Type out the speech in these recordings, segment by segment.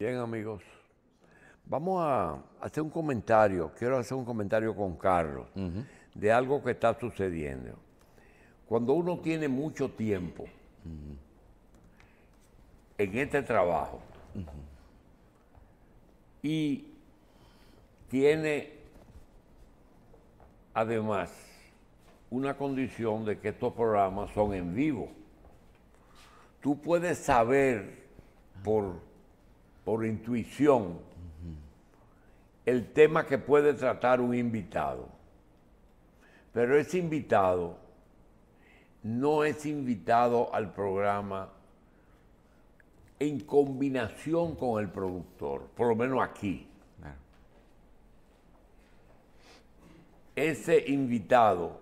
Bien amigos, vamos a hacer un comentario, quiero hacer un comentario con Carlos, de algo que está sucediendo. Cuando uno tiene mucho tiempo en este trabajo y tiene además una condición de que estos programas son en vivo, tú puedes saber por por intuición, el tema que puede tratar un invitado. Pero ese invitado no es invitado al programa en combinación con el productor, por lo menos aquí. Ese invitado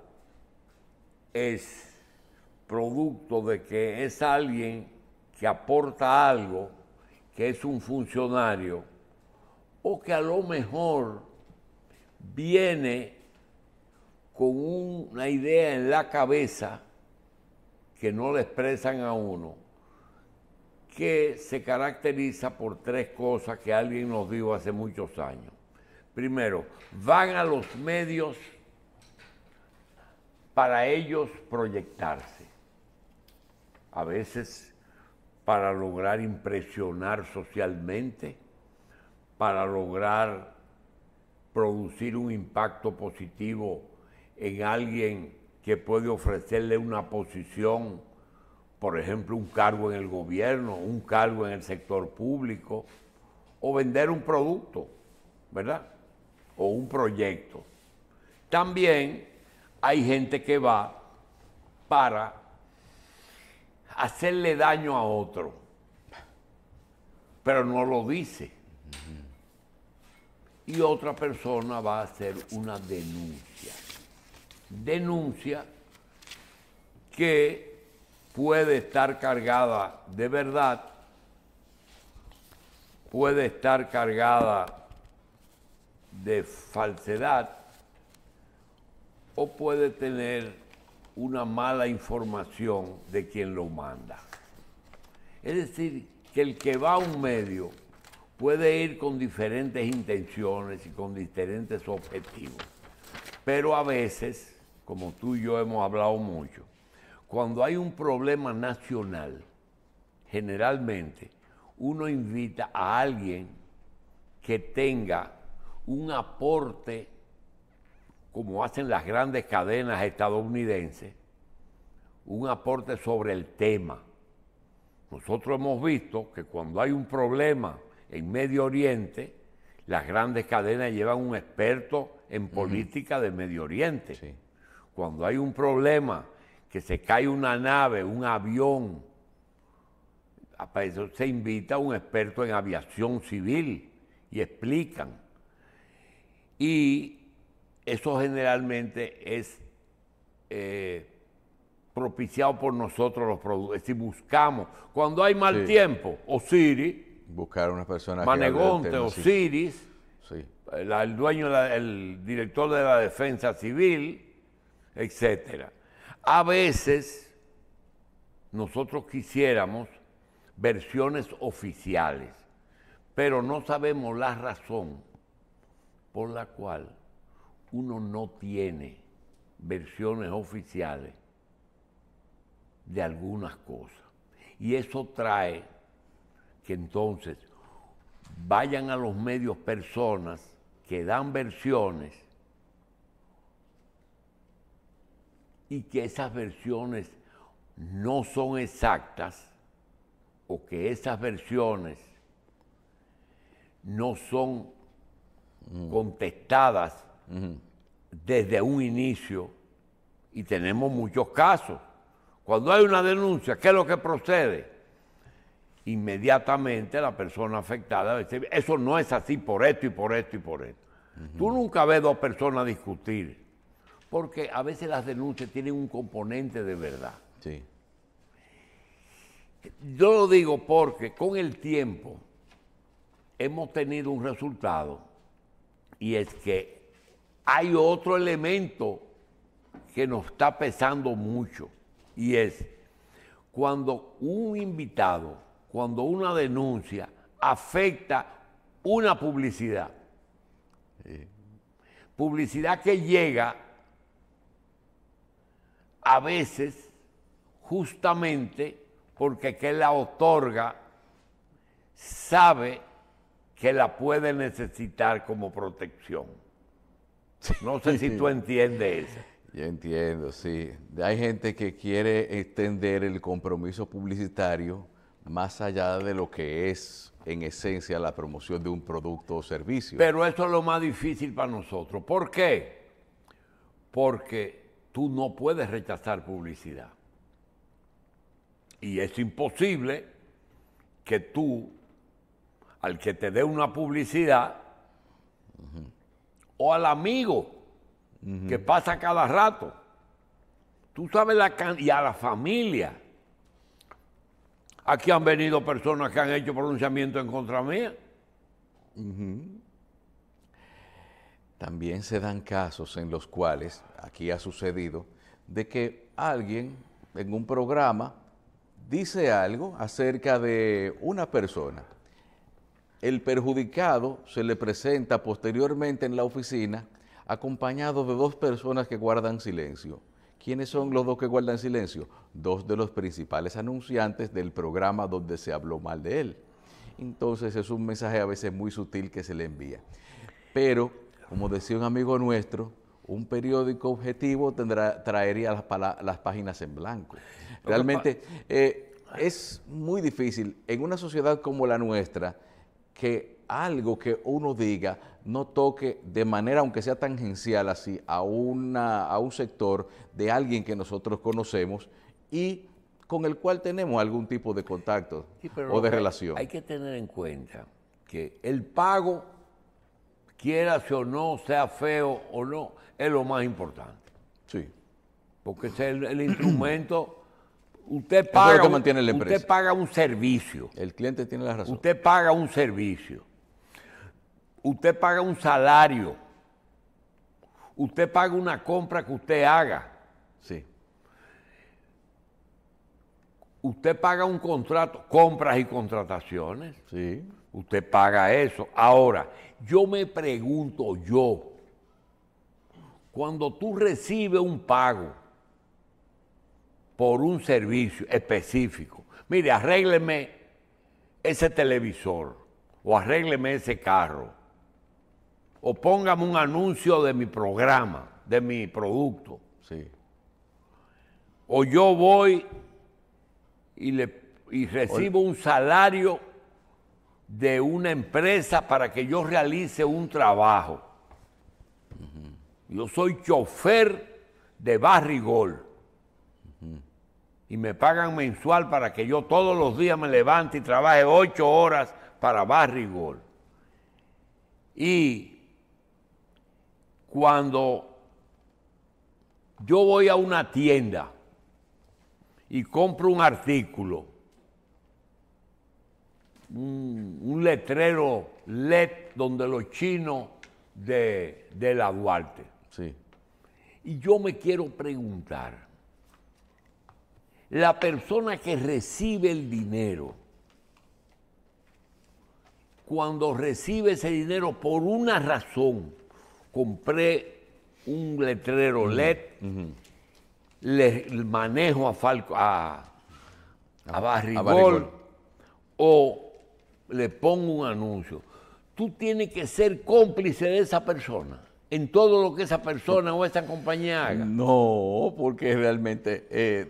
es producto de que es alguien que aporta algo que es un funcionario, o que a lo mejor viene con una idea en la cabeza que no le expresan a uno, que se caracteriza por tres cosas que alguien nos dijo hace muchos años. Primero, van a los medios para ellos proyectarse. A veces para lograr impresionar socialmente, para lograr producir un impacto positivo en alguien que puede ofrecerle una posición, por ejemplo, un cargo en el gobierno, un cargo en el sector público, o vender un producto, ¿verdad? O un proyecto. También hay gente que va para hacerle daño a otro, pero no lo dice. Y otra persona va a hacer una denuncia. Denuncia que puede estar cargada de verdad, puede estar cargada de falsedad o puede tener una mala información de quien lo manda. Es decir, que el que va a un medio puede ir con diferentes intenciones y con diferentes objetivos, pero a veces, como tú y yo hemos hablado mucho, cuando hay un problema nacional, generalmente uno invita a alguien que tenga un aporte como hacen las grandes cadenas estadounidenses, un aporte sobre el tema. Nosotros hemos visto que cuando hay un problema en Medio Oriente, las grandes cadenas llevan un experto en política de Medio Oriente. Cuando hay un problema, que se cae una nave, un avión, se invita a un experto en aviación civil y explican. Y eso generalmente es eh, propiciado por nosotros los productores. Si buscamos, cuando hay mal tiempo, Osiris. Buscar una persona. Manegonte, Osiris. el dueño, el director de la defensa civil, etc. A veces nosotros quisiéramos versiones oficiales, pero no sabemos la razón por la cual uno no tiene versiones oficiales de algunas cosas. Y eso trae que entonces vayan a los medios personas que dan versiones y que esas versiones no son exactas o que esas versiones no son contestadas desde un inicio, y tenemos muchos casos, cuando hay una denuncia, ¿qué es lo que procede? Inmediatamente la persona afectada eso no es así por esto y por esto y por esto. Tú nunca ves dos personas discutir, porque a veces las denuncias tienen un componente de verdad. Yo lo digo porque con el tiempo hemos tenido un resultado y es que hay otro elemento que nos está pesando mucho y es cuando un invitado, cuando una denuncia afecta una publicidad. Publicidad que llega a veces justamente porque que la otorga sabe que la puede necesitar como protección. No sé si tú entiendes eso. Yo entiendo, sí. Hay gente que quiere extender el compromiso publicitario más allá de lo que es en esencia la promoción de un producto o servicio. Pero eso es lo más difícil para nosotros. ¿Por qué? Porque tú no puedes rechazar publicidad. Y es imposible que tú, al que te dé una publicidad, o al amigo que pasa cada rato. Tú sabes la y a la familia. Aquí han venido personas que han hecho pronunciamiento en contra mía. También se dan casos en los cuales, aquí ha sucedido, de que alguien en un programa dice algo acerca de una persona el perjudicado se le presenta posteriormente en la oficina acompañado de dos personas que guardan silencio. ¿Quiénes son los dos que guardan silencio? Dos de los principales anunciantes del programa donde se habló mal de él. Entonces es un mensaje a veces muy sutil que se le envía. Pero, como decía un amigo nuestro, un periódico objetivo traería las, páginas en blanco. Realmente eh, es muy difícil en una sociedad como la nuestra que algo que uno diga no toque de manera, aunque sea tangencial así, a, una, a un sector de alguien que nosotros conocemos y con el cual tenemos algún tipo de contacto o de relación. Hay que tener en cuenta que el pago, quiera o no, sea feo o no, es lo más importante. Sí. Porque es el instrumento Usted paga, paga un servicio. El cliente tiene la razón. Usted paga un servicio. Usted paga un salario. Usted paga una compra que usted haga. Sí. Usted paga un contrato, compras y contrataciones. Sí. Usted paga eso. Ahora, yo me pregunto yo, cuando tú recibes un pago, por un servicio específico. Mire, arrégleme ese televisor o arrégleme ese carro o póngame un anuncio de mi programa, de mi producto. O yo voy y, le, recibo un salario de una empresa para que yo realice un trabajo. Yo soy chofer de barrigol y me pagan mensual para que yo todos los días me levante y trabaje ocho horas para Barrigol. Y cuando yo voy a una tienda y compro un artículo, un, letrero LED donde los chinos de, la Duarte. Y yo me quiero preguntar, la persona que recibe el dinero, cuando recibe ese dinero por una razón, compré un letrero LED, le manejo a Falco, a, a, o le pongo un anuncio. Tú tienes que ser cómplice de esa persona en todo lo que esa persona o esa compañía haga. No, porque realmente eh,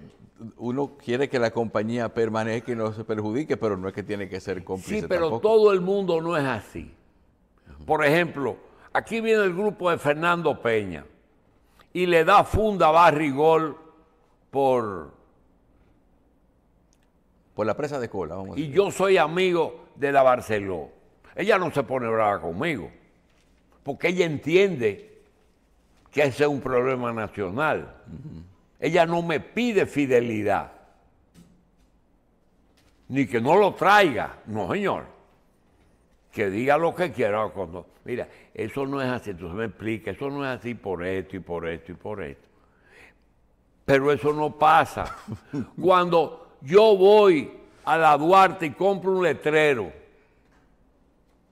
uno quiere que la compañía permanezca y no se perjudique, pero no es que tiene que ser cómplice. Sí, pero todo el mundo no es así. Por ejemplo, aquí viene el grupo de Fernando Peña y le da funda Barrigol por. Por la presa de cola, Y yo soy amigo de la Barceló. Ella no se pone brava conmigo, porque ella entiende que ese es un problema nacional. Ella no me pide fidelidad. Ni que no lo traiga. No, señor. Que diga lo que quiera. Cuando, mira, eso no es así. Tú me explica Eso no es así por esto y por esto y por esto. Pero eso no pasa. Cuando yo voy a la Duarte y compro un letrero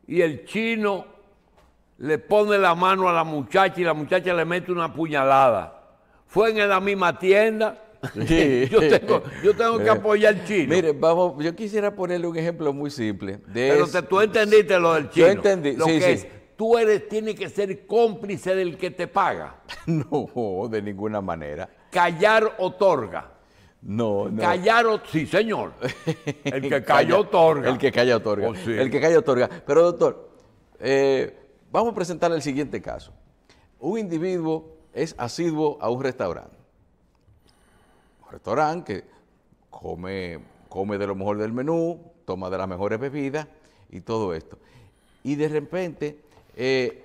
y el chino le pone la mano a la muchacha y la muchacha le mete una puñalada fue en la misma tienda. yo, tengo, que eh, apoyar al chino. Mire, vamos, yo quisiera ponerle un ejemplo muy simple. Pero tú entendiste lo del chino. Yo entendí, lo que Es, tú eres, tienes que ser cómplice del que te paga. No, de ninguna manera. Callar otorga. No, no. Callar, sí, señor. El que calla otorga. El que calla otorga. Oh, el que calla otorga. Pero, doctor, eh, vamos a presentar el siguiente caso. Un individuo es asiduo a un restaurante. Un restaurante que come, come de lo mejor del menú, toma de las mejores bebidas y todo esto. Y de repente, eh,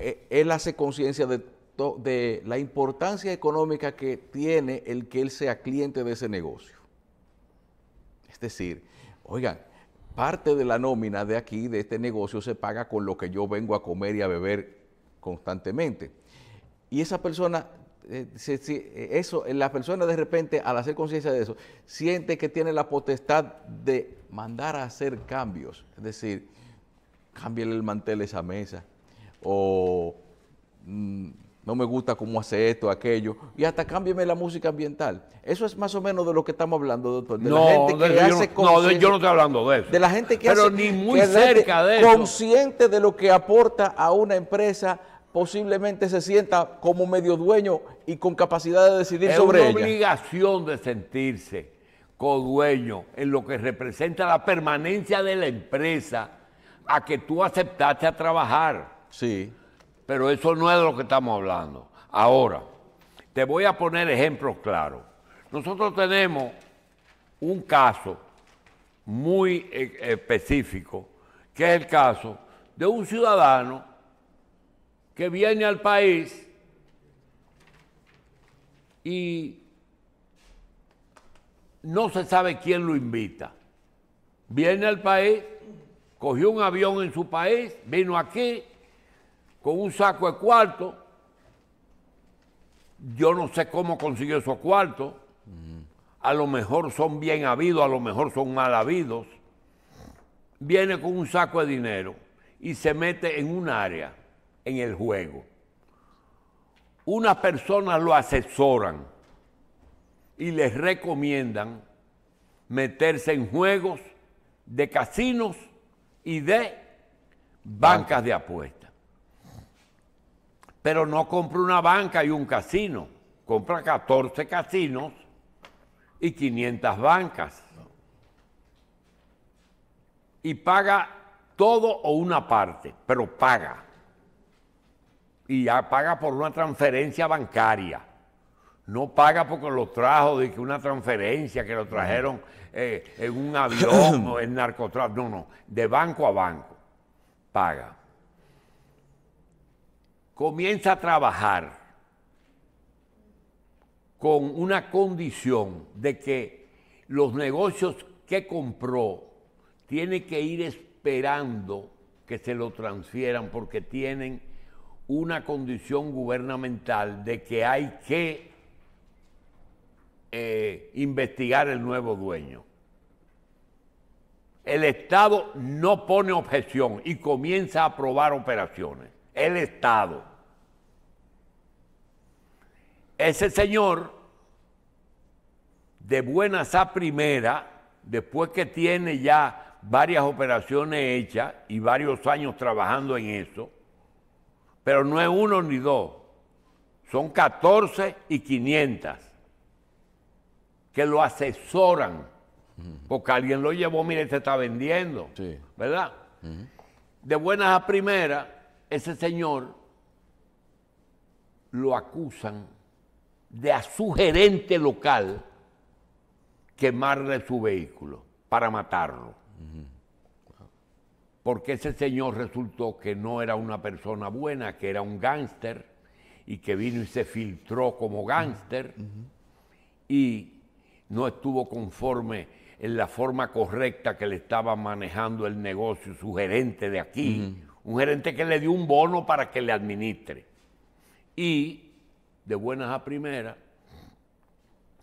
eh, él hace conciencia de, de la importancia económica que tiene el que él sea cliente de ese negocio. Es decir, oigan, parte de la nómina de aquí, de este negocio, se paga con lo que yo vengo a comer y a beber constantemente. Y esa persona, eh, eh, eh, la persona de repente al hacer conciencia de eso, siente que tiene la potestad de mandar a hacer cambios. Es decir, cámbiale el mantel de esa mesa. O mm, no me gusta cómo hace esto, aquello, y hasta cámbieme la música ambiental. Eso es más o menos de lo que estamos hablando, doctor. De la gente que hace no, estoy hablando de eso. De la gente que Pero ni muy cerca de consciente de lo que aporta a una empresa, posiblemente se sienta como medio dueño y con capacidad de decidir sobre ella. Es una obligación de sentirse co-dueño en lo que representa la permanencia de la empresa a que tú aceptaste a trabajar. Sí. Pero eso no es de lo que estamos hablando. Ahora, te voy a poner ejemplos claros. Nosotros tenemos un caso muy eh, eh, específico, que es el caso de un ciudadano que viene al país y no se sabe quién lo invita. Viene al país, cogió un avión en su país, vino aquí con un saco de cuarto. Yo no sé cómo consiguió esos cuartos. A lo mejor son bien habidos, a lo mejor son mal habidos. Viene con un saco de dinero y se mete en un área en el juego. Una persona lo asesoran y les recomiendan meterse en juegos de casinos y de bancas de apuesta. Pero no compra una banca y un casino, compra 14 casinos y 500 bancas. Y paga todo o una parte, pero paga y ya paga por una transferencia bancaria. No paga porque lo trajo de que una transferencia que lo trajeron eh, en un avión o en narcotráfico. No, no, de banco a banco paga. Comienza a trabajar con una condición de que los negocios que compró tiene que ir esperando que se lo transfieran porque tienen una condición gubernamental de que hay que eh, investigar el nuevo dueño. El Estado no pone objeción y comienza a aprobar operaciones. El Estado. Ese señor, de buenas a primera, después que tiene ya varias operaciones hechas y varios años trabajando en eso, pero no es uno ni dos, son 14 y 500 que lo asesoran, porque alguien lo llevó, mire, este se está vendiendo, ¿verdad? De buenas a primeras, ese señor lo acusan de a su gerente local quemarle su vehículo para matarlo porque ese señor resultó que no era una persona buena, que era un gángster y que vino y se filtró como gángster y no estuvo conforme en la forma correcta que le estaba manejando el negocio su gerente de aquí, un gerente que le dio un bono para que le administre. Y de buenas a primeras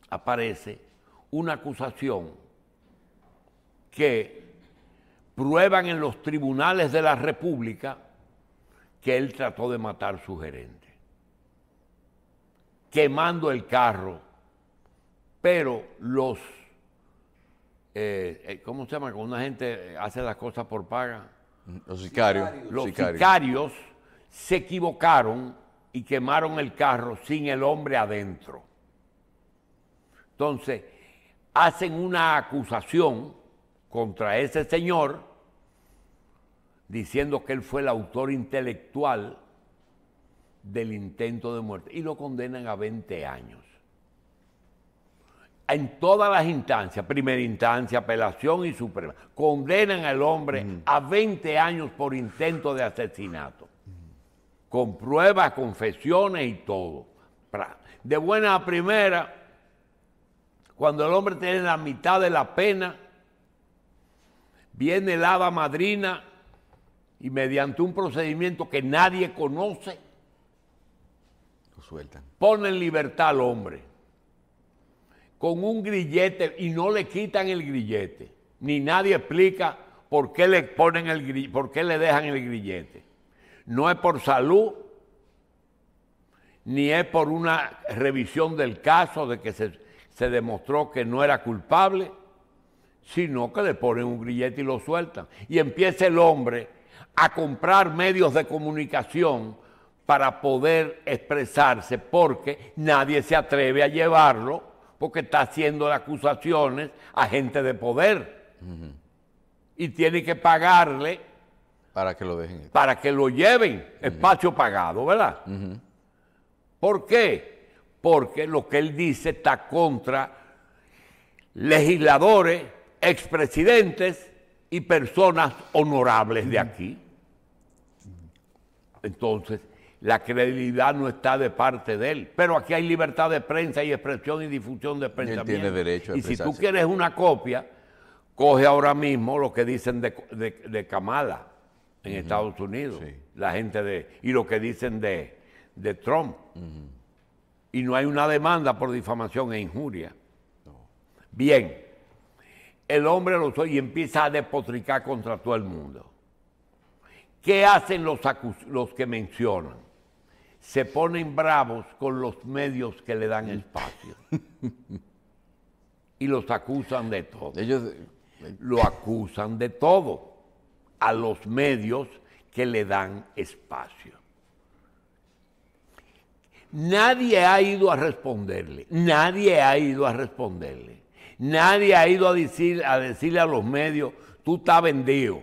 aparece una acusación que prueban en los tribunales de la República que él trató de matar su gerente, quemando el carro, pero los, eh, eh, ¿cómo se llama? Cuando una gente hace las cosas por paga. Los sicarios. Los sicarios se equivocaron y quemaron el carro sin el hombre adentro. Entonces, hacen una acusación contra ese señor, diciendo que él fue el autor intelectual del intento de muerte, y lo condenan a 20 años. En todas las instancias, primera instancia, apelación y suprema, condenan al hombre a 20 años por intento de asesinato, con pruebas, confesiones y todo. De buena a primera, cuando el hombre tiene la mitad de la pena, viene el madrina y mediante un procedimiento que nadie conoce, lo sueltan. Pone en libertad al hombre con un grillete y no le quitan el grillete, ni nadie explica por qué le ponen el por qué le dejan el grillete. No es por salud, ni es por una revisión del caso de que se, se demostró que no era culpable sino que le ponen un grillete y lo sueltan. Y empieza el hombre a comprar medios de comunicación para poder expresarse, porque nadie se atreve a llevarlo, porque está haciendo acusaciones a gente de poder. Y tiene que pagarle. Para que lo dejen. Para que lo lleven. Espacio pagado, ¿verdad? ¿Por qué? Porque lo que él dice está contra legisladores expresidentes y personas honorables de aquí. Entonces, la credibilidad no está de parte de él. Pero aquí hay libertad de prensa y expresión y difusión de pensamiento. Él tiene derecho a Y si tú quieres una copia, coge ahora mismo lo que dicen de, Kamala en Estados Unidos, la gente de y lo que dicen de, de Trump. Y no hay una demanda por difamación e injuria. Bien el hombre lo soy y empieza a depotricar contra todo el mundo. ¿Qué hacen los, los que mencionan? Se ponen bravos con los medios que le dan espacio. y los acusan de todo. Ellos lo acusan de todo a los medios que le dan espacio. Nadie ha ido a responderle, nadie ha ido a responderle. Nadie ha ido a, decir, a decirle a los medios, tú estás vendido.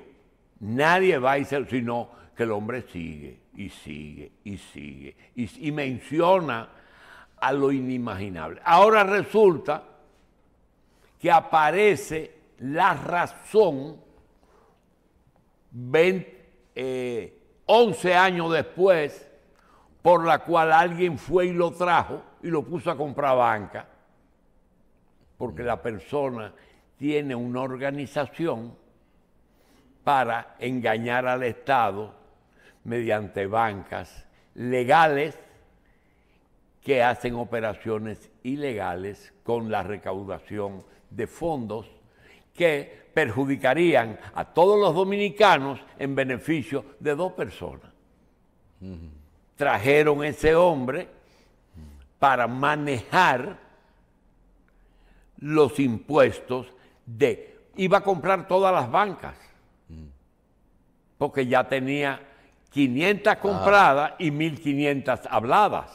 Nadie va a decir, sino que el hombre sigue y sigue y sigue y, menciona a lo inimaginable. Ahora resulta que aparece la razón 11 eh, años después por la cual alguien fue y lo trajo y lo puso a comprar banca porque mm. la persona tiene una organización para engañar al Estado mediante bancas legales que hacen operaciones ilegales con la recaudación de fondos que perjudicarían a todos los dominicanos en beneficio de dos personas. Trajeron ese hombre para manejar los impuestos de... Iba a comprar todas las bancas, porque ya tenía 500 ah. compradas y 1.500 habladas,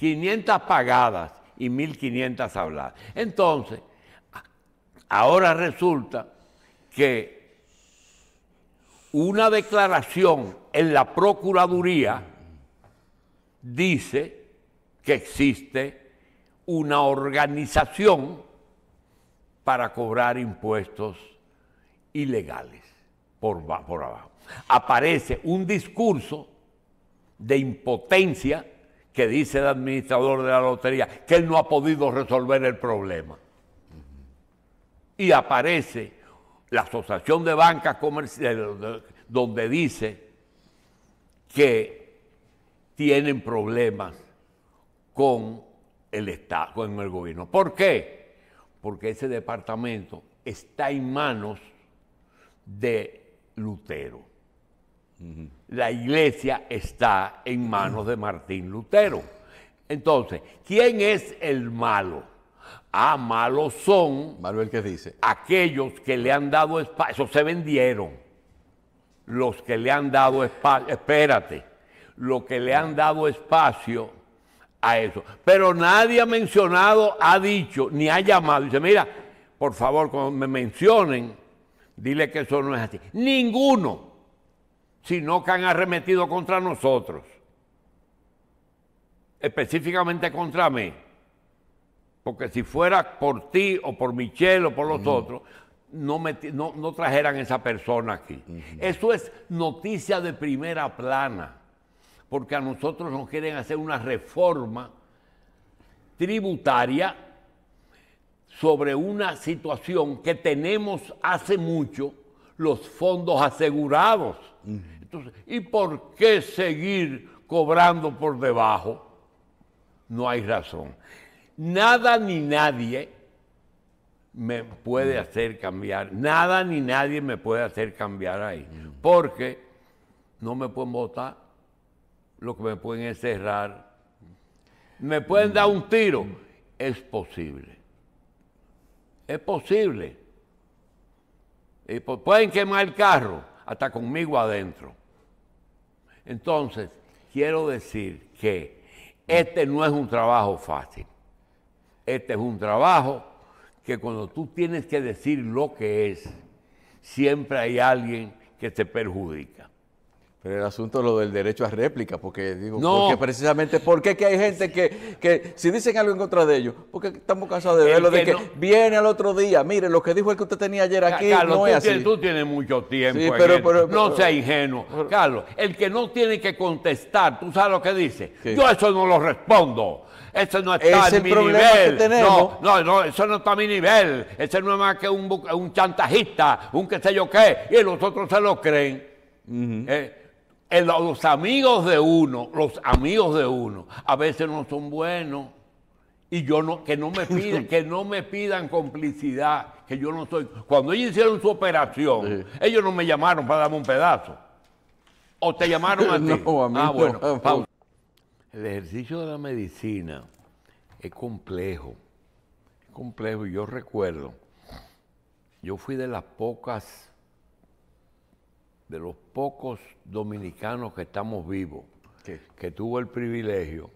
500 pagadas y 1.500 habladas. Entonces, ahora resulta que una declaración en la Procuraduría dice que existe una organización para cobrar impuestos ilegales por, por abajo. Aparece un discurso de impotencia que dice el administrador de la lotería, que él no ha podido resolver el problema. Y aparece la Asociación de Bancas Comerciales, donde dice que tienen problemas con el Estado, con el gobierno. ¿Por qué? porque ese departamento está en manos de Lutero. La iglesia está en manos de Martín Lutero. Entonces, ¿quién es el malo? Ah, malos son. dice? Aquellos que le han dado espacio. se vendieron. Los que le han dado espacio. Espérate. Los que le han dado espacio a eso. Pero nadie ha mencionado, ha dicho, ni ha llamado. Dice, mira, por favor, cuando me mencionen, dile que eso no es así. Ninguno, sino que han arremetido contra nosotros, específicamente contra mí. Porque si fuera por ti o por Michel, o por los otros, no, no, trajeran esa persona aquí. Eso es noticia de primera plana porque a nosotros nos quieren hacer una reforma tributaria sobre una situación que tenemos hace mucho los fondos asegurados. Entonces, ¿y por qué seguir cobrando por debajo? No hay razón. Nada ni nadie me puede hacer cambiar, nada ni nadie me puede hacer cambiar ahí, porque no me pueden votar lo que me pueden cerrar, me pueden dar un tiro. Es posible. Es posible. Y pueden quemar el carro hasta conmigo adentro. Entonces, quiero decir que este no es un trabajo fácil. Este es un trabajo que cuando tú tienes que decir lo que es, siempre hay alguien que te perjudica el asunto lo del derecho a réplica, porque digo, precisamente, porque que hay gente que, que, si dicen algo en contra de ellos, porque estamos cansados de verlo, de que, viene al otro día, mire, lo que dijo el que usted tenía ayer aquí Carlos, no es tú tienes mucho tiempo, no sea ingenuo. Carlos, el que no tiene que contestar, tú sabes lo que dice, yo eso no lo respondo. Eso no está a mi nivel. No, no, no, eso no está a mi nivel. Ese no es más que un, chantajista, un qué sé yo qué, y los otros se lo creen. Eh, los amigos de uno, los amigos de uno, a veces no son buenos. Y yo no, que no me pidan, que no me pidan complicidad, que yo no soy. Cuando ellos hicieron su operación, ellos no me llamaron para darme un pedazo. O te llamaron a ti. Ah, no, a mí bueno. El ejercicio de la medicina es complejo. Es complejo. Yo recuerdo, yo fui de las pocas de los pocos dominicanos que estamos vivos, que tuvo el privilegio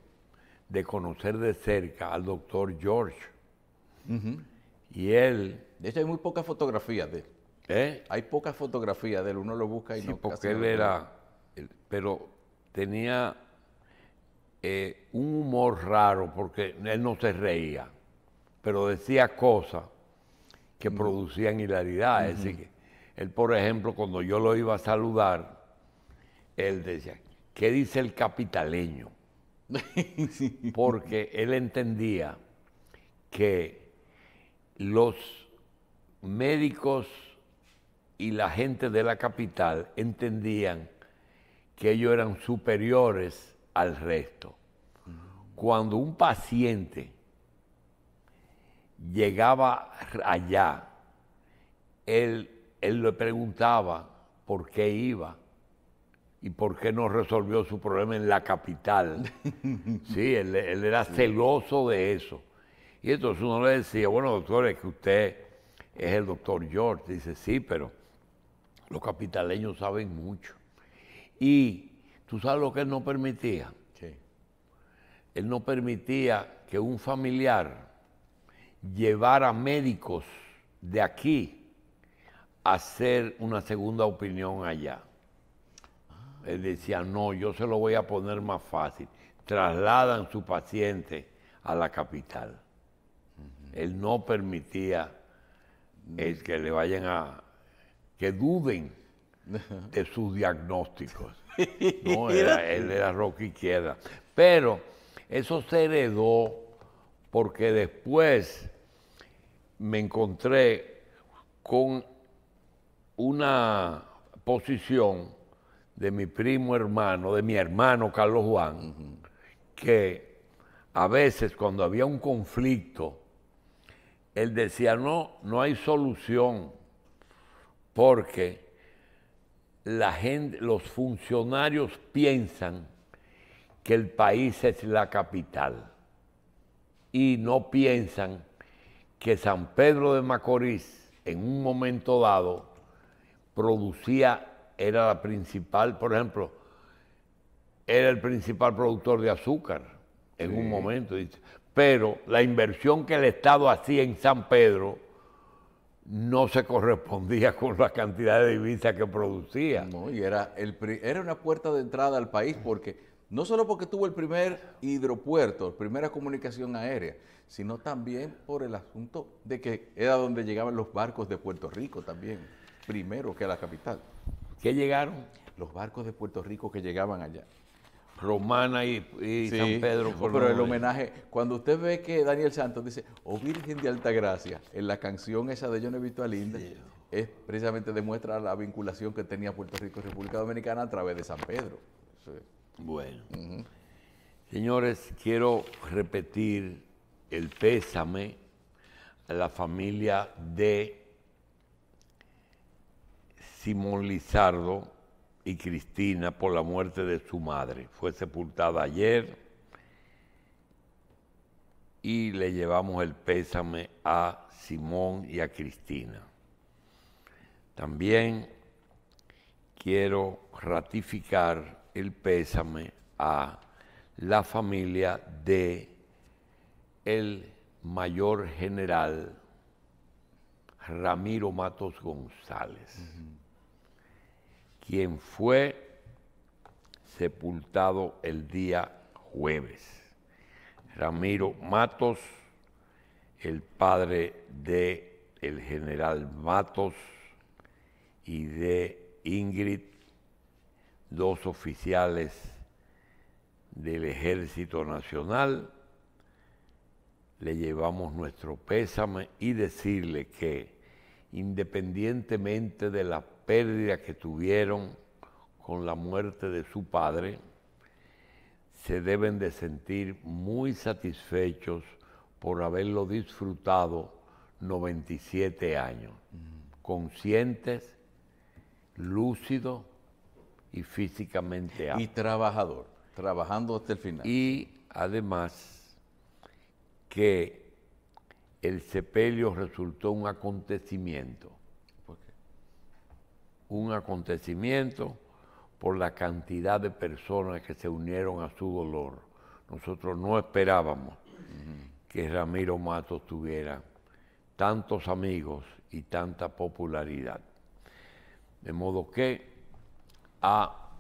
de conocer de cerca al doctor George. Y él... De hecho, hay muy pocas fotografías de él. ¿Eh? Hay pocas fotografías de él, uno lo busca y no... porque él era... pero tenía eh, un humor raro, porque él no se reía, pero decía cosas que producían hilaridad. Es decir, él, por ejemplo, cuando yo lo iba a saludar, él decía, ¿qué dice el capitaleño? Porque él entendía que los médicos y la gente de la capital entendían que ellos eran superiores al resto. Cuando un paciente llegaba allá, él él le preguntaba por qué iba y por qué no resolvió su problema en la capital. sí, él, era celoso de eso. Y entonces uno le decía, bueno, doctor, es que usted es el doctor George. Dice, sí, pero los capitaleños saben mucho. Y tú sabes lo que él no permitía. Sí. Él no permitía que un familiar llevara médicos de aquí hacer una segunda opinión allá. Él decía, no, yo se lo voy a poner más fácil. Trasladan su paciente a la capital. Él no permitía el que le vayan a, que duden de sus diagnósticos. No, él era roca izquierda. Pero eso se heredó porque después me encontré con una posición de mi primo hermano, de mi hermano Carlos Juan, que a veces cuando había un conflicto, él decía, no, no hay solución, porque la gente, los funcionarios piensan que el país es la capital y no piensan que San Pedro de Macorís en un momento dado producía, era la principal, por ejemplo, era el principal productor de azúcar en un momento, Pero la inversión que el Estado hacía en San Pedro no se correspondía con la cantidad de divisas que producía. No, y era, el, era una puerta de entrada al país porque no solo porque tuvo el primer hidropuerto, primera comunicación aérea, sino también por el asunto de que era donde llegaban los barcos de Puerto Rico también primero que a la capital. ¿Qué llegaron? Los barcos de Puerto Rico que llegaban allá. Romana y, San Pedro. por oh, Pero el homenaje, cuando usted ve que Daniel Santos dice, oh Virgen de Altagracia, en la canción esa de Yo no he visto a Linda, es precisamente demuestra la vinculación que tenía Puerto Rico y República Dominicana a través de San Pedro. Bueno. Señores, quiero repetir el pésame a la familia de Simón Lizardo y Cristina por la muerte de su madre. Fue sepultada ayer y le llevamos el pésame a Simón y a Cristina. También quiero ratificar el pésame a la familia de el mayor general Ramiro Matos González quien fue sepultado el día jueves. Ramiro Matos, el padre de el general Matos y de Ingrid, dos oficiales del Ejército Nacional. Le llevamos nuestro pésame y decirle que independientemente de la pérdida que tuvieron con la muerte de su padre, se deben de sentir muy satisfechos por haberlo disfrutado 97 años, mm. conscientes, lúcido y físicamente Y trabajador, trabajando hasta el final. Y además que el sepelio resultó un acontecimiento un acontecimiento por la cantidad de personas que se unieron a su dolor. Nosotros no esperábamos que Ramiro Matos tuviera tantos amigos y tanta popularidad. De modo que a,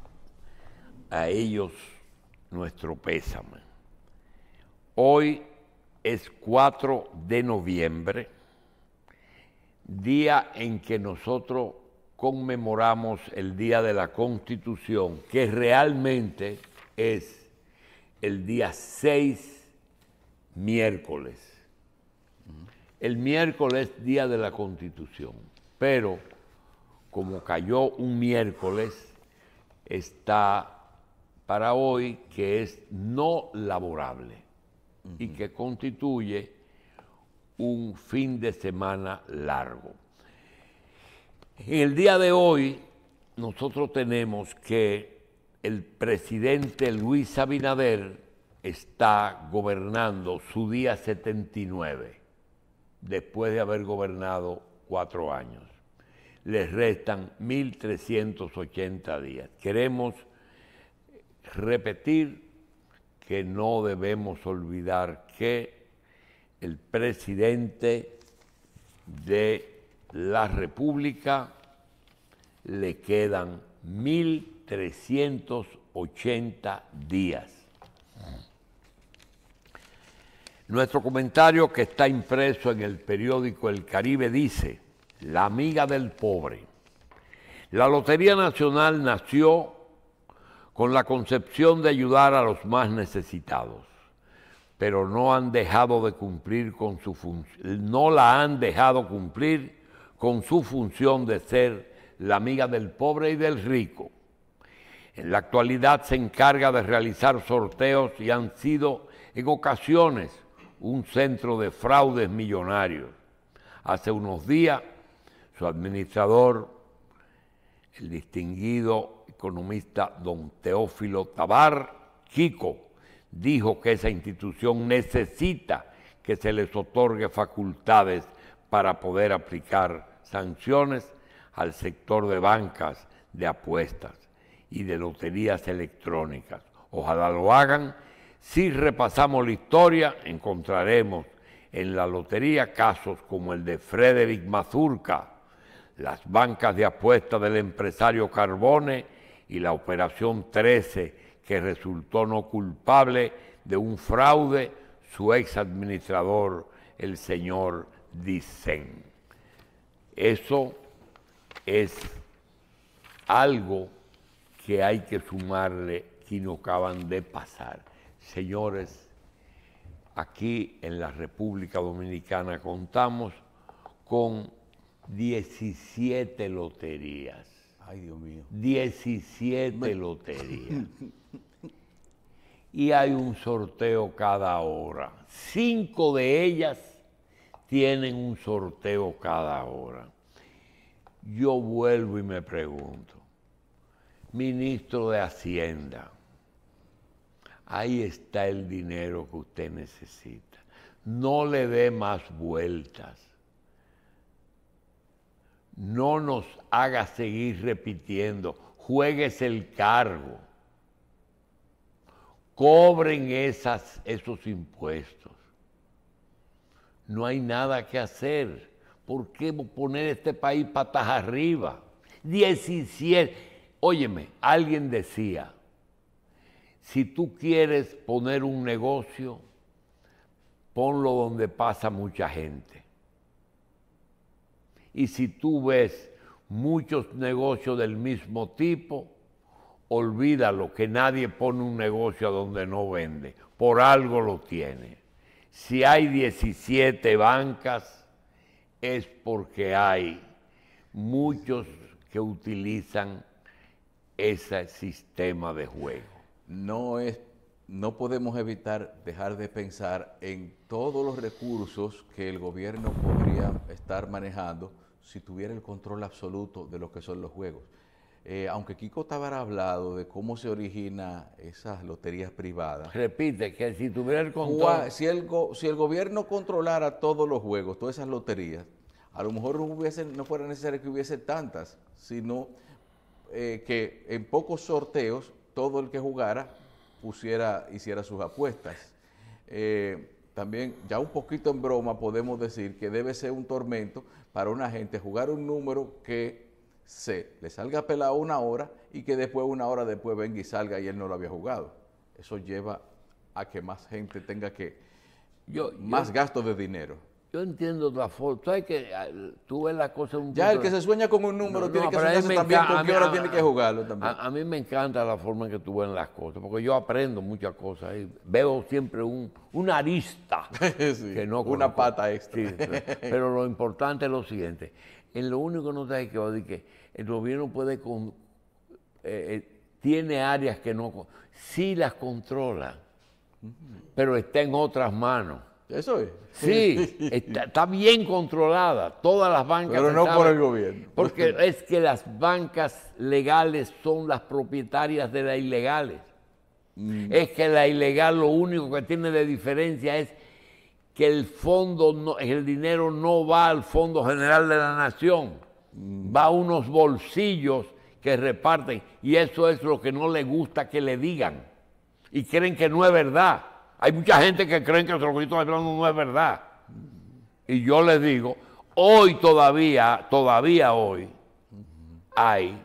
a ellos nuestro pésame. Hoy es 4 de noviembre, día en que nosotros conmemoramos el Día de la Constitución, que realmente es el día 6 miércoles. El miércoles Día de la Constitución, pero como cayó un miércoles, está para hoy que es no laborable y que constituye un fin de semana largo. En el día de hoy nosotros tenemos que el presidente Luis Abinader está gobernando su día 79, después de haber gobernado cuatro años. Les restan 1.380 días. Queremos repetir que no debemos olvidar que el presidente de la República le quedan 1.380 días. Nuestro comentario que está impreso en el periódico El Caribe dice, la amiga del pobre. La Lotería Nacional nació con la concepción de ayudar a los más necesitados, pero no han dejado de cumplir con su no la han dejado cumplir con su función de ser la amiga del pobre y del rico. En la actualidad se encarga de realizar sorteos y han sido en ocasiones un centro de fraudes millonarios. Hace unos días su administrador, el distinguido economista don Teófilo Tabar, Chico, dijo que esa institución necesita que se les otorgue facultades para poder aplicar sanciones al sector de bancas, de apuestas y de loterías electrónicas. Ojalá lo hagan. Si repasamos la historia, encontraremos en la lotería casos como el de Frederick Mazurka, las bancas de apuestas del empresario Carbone y la Operación 13, que resultó no culpable de un fraude su ex administrador, el señor Dicen. Eso es algo que hay que sumarle que no acaban de pasar. Señores, aquí en la República Dominicana contamos con 17 loterías. Ay, Dios mío. 17 loterías. y hay un sorteo cada hora. Cinco de ellas tienen un sorteo cada hora. Yo vuelvo y me pregunto, ministro de Hacienda, ahí está el dinero que usted necesita. No le dé más vueltas. No nos haga seguir repitiendo, juegues el cargo. Cobren esas, esos impuestos no hay nada que hacer. ¿Por qué poner este país patas arriba? 17. Óyeme, alguien decía, si tú quieres poner un negocio, ponlo donde pasa mucha gente. Y si tú ves muchos negocios del mismo tipo, olvídalo que nadie pone un negocio donde no vende, por algo lo tiene. Si hay 17 bancas, es porque hay muchos que utilizan ese sistema de juego. No, es, no podemos evitar dejar de pensar en todos los recursos que el gobierno podría estar manejando si tuviera el control absoluto de lo que son los juegos. Eh, aunque Kiko Tabar ha hablado de cómo se origina esas loterías privadas. Repite, que si tuviera el Si el, gobierno controlara todos los juegos, todas esas loterías, a lo mejor no, hubiese, no fuera necesario que hubiese tantas, sino eh, que en pocos sorteos todo el que jugara pusiera, hiciera sus apuestas. Eh, también, ya un poquito en broma, podemos decir que debe ser un tormento para una gente jugar un número que se le salga pelado una hora y que después, una hora después, venga y salga y él no lo había jugado. Eso lleva a que más gente tenga que. más gastos de dinero. Yo entiendo la foto. que, tú ves las cosas un Ya, el que se sueña con un número tiene que soñarse también con qué hora tiene que jugarlo también. A, mí me encanta la forma en que tú ves las cosas, porque yo aprendo muchas cosas y veo siempre un, una arista. que no una pata extra. pero lo importante es lo siguiente. En lo único que no te hay que decir que el gobierno puede eh, eh, tiene áreas que no sí las controla, pero está en otras manos. Eso es. Sí, está, bien controlada. Todas las bancas. Pero no por el gobierno. Porque es que las bancas legales son las propietarias de las ilegales. Mm. Es que la ilegal lo único que tiene de diferencia es que el fondo, no, el dinero no va al Fondo General de la Nación Mm. va a unos bolsillos que reparten y eso es lo que no le gusta que le digan y creen que no es verdad. Hay mucha gente que creen que el hablando no es verdad. Y yo les digo, hoy todavía, todavía hoy, hay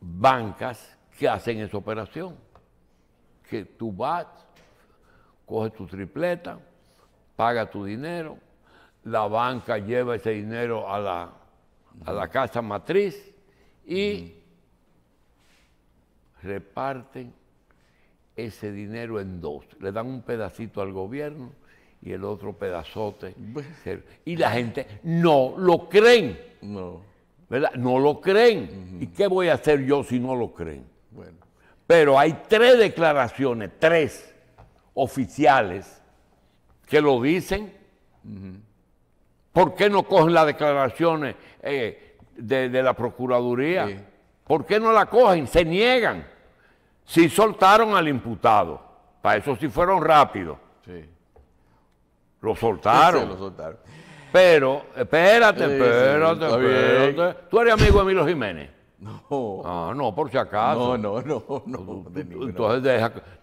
bancas que hacen esa operación. Que tú vas, coges tu tripleta, paga tu dinero, la banca lleva ese dinero a la, casa matriz y reparten ese dinero en dos. Le dan un pedacito al gobierno y el otro pedazote. Y la gente no lo creen. No. ¿Verdad? No lo creen. ¿Y qué voy a hacer yo si no lo creen? Bueno. Pero hay tres declaraciones, tres oficiales, que lo dicen. ¿Por qué no cogen las declaraciones eh, de, la Procuraduría? ¿Por qué no la cogen? Se niegan. Si soltaron al imputado, para eso sí fueron rápidos. Sí. Lo soltaron. Pero, espérate, espérate, espérate. ¿Tú eres amigo de Emilio Jiménez? No. Ah, no, por si acaso. No, no, no, no. Entonces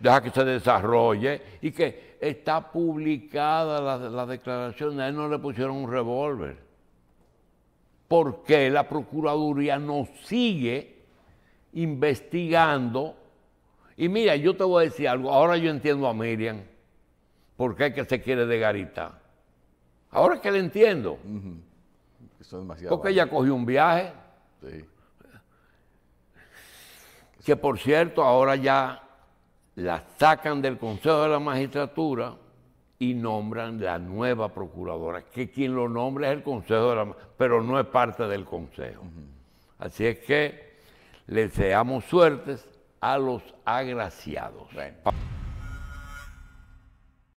deja que se desarrolle y que está publicada la, declaración, a él no le pusieron un revólver. Porque la Procuraduría no sigue investigando. Y mira, yo te voy a decir algo, ahora yo entiendo a Miriam, porque es que se quiere de garita. Ahora es que le entiendo. porque ella cogió un viaje. Sí. Que por cierto, ahora ya la sacan del Consejo de la Magistratura y nombran la nueva procuradora, que quien lo nombra es el Consejo de la Magistratura, pero no es parte del Consejo. Así es que le deseamos suertes a los agraciados.